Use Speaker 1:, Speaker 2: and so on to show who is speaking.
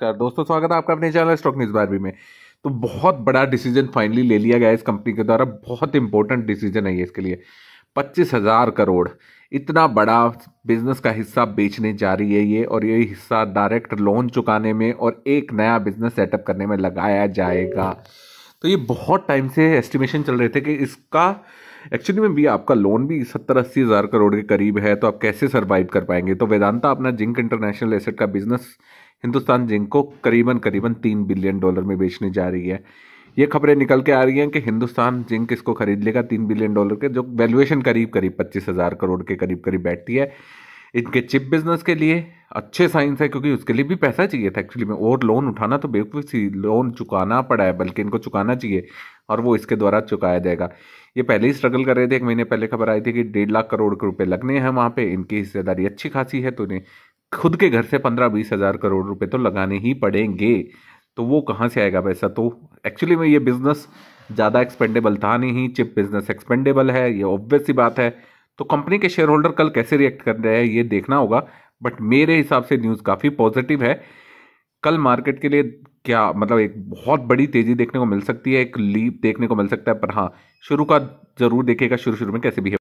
Speaker 1: कर दोस्तों स्वागत है आपका अपने चैनल स्टॉक न्यूज़ बारबी में तो बहुत बड़ा डिसीजन फाइनली ले लिया गया इस कंपनी के द्वारा बहुत इंपॉर्टेंट डिसीजन है ये इसके लिए पच्चीस हज़ार करोड़ इतना बड़ा बिजनेस का हिस्सा बेचने जा रही है ये और ये हिस्सा डायरेक्ट लोन चुकाने में और एक नया बिजनेस सेटअप करने में लगाया जाएगा तो ये बहुत टाइम से एस्टिमेशन चल रहे थे कि इसका एक्चुअली में भी आपका लोन भी सत्तर अस्सी हज़ार करोड़ के करीब है तो आप कैसे सर्वाइव कर पाएंगे तो वेदांता अपना जिंक इंटरनेशनल एसेट का बिजनेस हिंदुस्तान जिंक को करीबन करीबन तीन बिलियन डॉलर में बेचने जा रही है ये खबरें निकल के आ रही हैं कि हिंदुस्तान जिंक इसको खरीद लेगा तीन बिलियन डॉलर के जो वैल्यूएशन करीब करीब पच्चीस हज़ार करोड़ के करीब करीब बैठती है इनके चिप बिजनेस के लिए अच्छे साइंस है क्योंकि उसके लिए भी पैसा चाहिए था एक्चुअली में और लोन उठाना तो बेवकूफ़ सी लोन चुकाना पड़ा है बल्कि इनको चुकाना चाहिए और वो इसके द्वारा चुकाया जाएगा ये पहले ही स्ट्रगल कर रहे थे एक महीने पहले खबर आई थी कि डेढ़ लाख करोड़ के रुपये लगने हैं वहाँ पे इनकी हिस्सेदारी अच्छी खासी है तो इन्हें खुद के घर से पंद्रह बीस हज़ार करोड़ रुपए तो लगाने ही पड़ेंगे तो वो कहाँ से आएगा पैसा तो एक्चुअली में ये बिज़नेस ज़्यादा एक्सपेंडेबल था नहीं चिप बिज़नेस एक्सपेंडेबल है ये ऑब्वियस सी बात है तो कंपनी के शेयर होल्डर कल कैसे रिएक्ट कर रहे हैं ये देखना होगा बट मेरे हिसाब से न्यूज़ काफ़ी पॉजिटिव है कल मार्केट के लिए क्या मतलब एक बहुत बड़ी तेज़ी देखने को मिल सकती है एक लीप देखने को मिल सकता है पर हाँ शुरू का ज़रूर देखेगा शुरू शुरू में कैसे भी